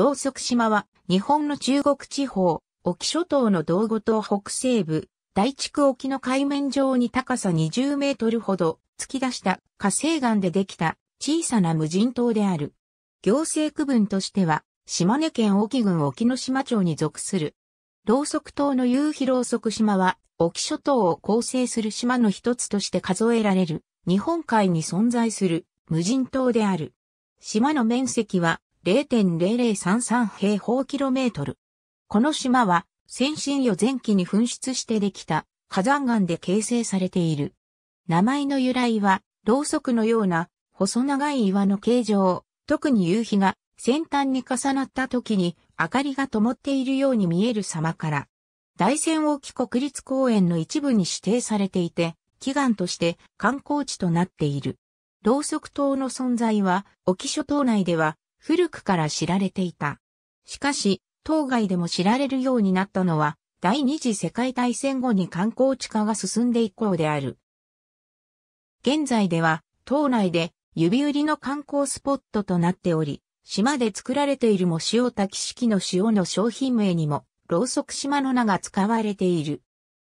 道ク島は、日本の中国地方、沖諸島の道後島北西部、大地区沖の海面上に高さ20メートルほど突き出した火星岩でできた小さな無人島である。行政区分としては、島根県沖郡沖ノ島町に属する。ロウソク島の夕日ロウソク島は、沖諸島を構成する島の一つとして数えられる、日本海に存在する無人島である。島の面積は0.0033平方キロメートル。この島は、先進予前期に噴出してできた火山岩で形成されている。名前の由来は、ろうそくのような細長い岩の形状、特に夕日が先端に重なった時に明かりが灯っているように見える様から、大仙沖国立公園の一部に指定されていて、祈願として観光地となっている。ろうそく島の存在は、沖諸島内では古くから知られていた。しかし、当該でも知られるようになったのは、第二次世界大戦後に観光地化が進んで以降である。現在では、島内で指売りの観光スポットとなっており、島で作られている藻塩滝式の塩の商品名にも、ろうそく島の名が使われている。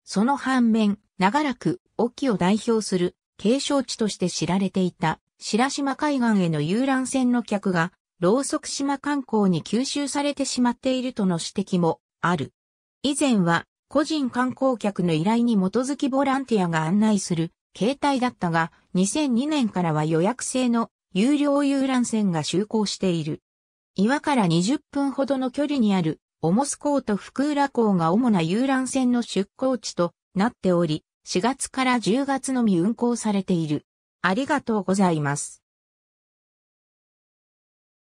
その反面、長らく、沖を代表する景勝地として知られていた、白島海岸への遊覧船の客がローソク島観光に吸収されてしまっているとの指摘もある。以前は個人観光客の依頼に基づきボランティアが案内する携帯だったが2002年からは予約制の有料遊覧船が就航している。岩から20分ほどの距離にあるオモス港と福浦港が主な遊覧船の出港地となっており、4月から10月のみ運航されている。ありがとうございます。